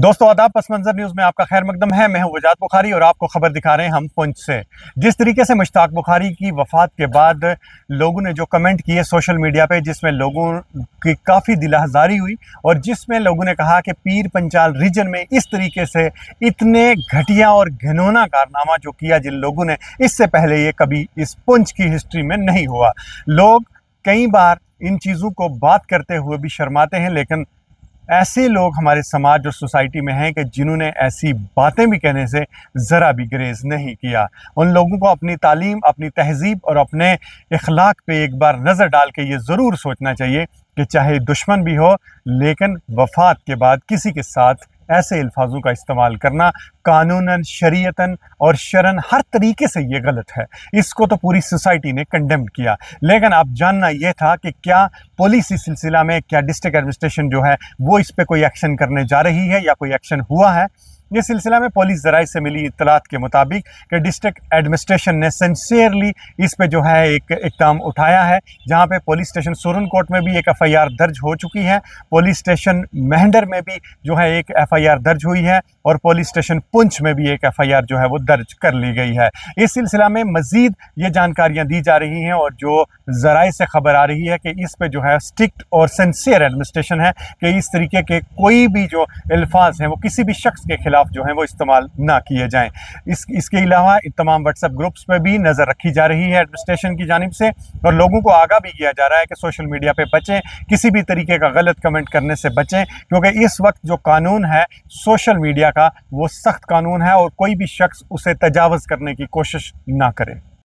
दोस्तों आदाब पस मंजर न्यूज़ में आपका खैर मकदम है मैं हूं वजात बुखारी और आपको खबर दिखा रहे हैं हम पुंछ से जिस तरीके से मुश्ताक बुखारी की वफात के बाद लोगों ने जो कमेंट किए सोशल मीडिया पे जिसमें लोगों की काफ़ी दिलाजारी हुई और जिसमें लोगों ने कहा कि पीर पंचाल रीजन में इस तरीके से इतने घटिया और घिनौना कारनामा जो किया जिन लोगों ने इससे पहले ये कभी इस पुंछ की हिस्ट्री में नहीं हुआ लोग कई बार इन चीज़ों को बात करते हुए भी शर्माते हैं लेकिन ऐसे लोग हमारे समाज और सोसाइटी में हैं कि जिन्होंने ऐसी बातें भी कहने से ज़रा भी ग्रेज नहीं किया उन लोगों को अपनी तालीम अपनी तहजीब और अपने अखलाक पे एक बार नज़र डाल के ये ज़रूर सोचना चाहिए कि चाहे दुश्मन भी हो लेकिन वफात के बाद किसी के साथ ऐसे अल्फाजों का इस्तेमाल करना कानूनन शरीयतन और शरण हर तरीके से ये गलत है इसको तो पूरी सोसाइटी ने कंडेम किया लेकिन अब जानना यह था कि क्या पुलिस इस सिलसिला में क्या डिस्ट्रिक्ट एडमिनिस्ट्रेशन जो है वो इस पर कोई एक्शन करने जा रही है या कोई एक्शन हुआ है ये सिलसिला में पुलिस जराए से मिली इतलात के मुताबिक कि डिस्ट्रिक्ट एडमिनिस्ट्रेशन ने सेंसियरली इस पे जो है एक इकदाम उठाया है जहाँ पे पुलिस स्टेशन सोरन कोर्ट में भी एक एफआईआर दर्ज हो चुकी है पुलिस स्टेशन महेंडर में भी जो है एक एफआईआर दर्ज हुई है और पुलिस स्टेशन पुंछ में भी एक एफ जो है वो दर्ज कर ली गई है इस सिलसिला में मज़ीद ये जानकारियाँ दी जा रही हैं और जो जराए से खबर आ रही है कि इस पर जो है स्ट्रिक्ट और सेंसियर एडमिनिस्ट्रेशन है कि इस तरीके के कोई भी जो अल्फाज हैं वो किसी भी शख्स के खिलाफ खिलाफ जो है वो इस्तेमाल ना किए जाएँ इस इसके अलावा तमाम व्हाट्सएप ग्रुप्स पर भी नज़र रखी जा रही है एडमिनिस्ट्रेशन की जानब से और लोगों को आगाह भी किया जा रहा है कि सोशल मीडिया पर बचें किसी भी तरीके का गलत कमेंट करने से बचें क्योंकि इस वक्त जो कानून है सोशल मीडिया का वो सख्त कानून है और कोई भी शख्स उसे तजावज़ करने की कोशिश ना करे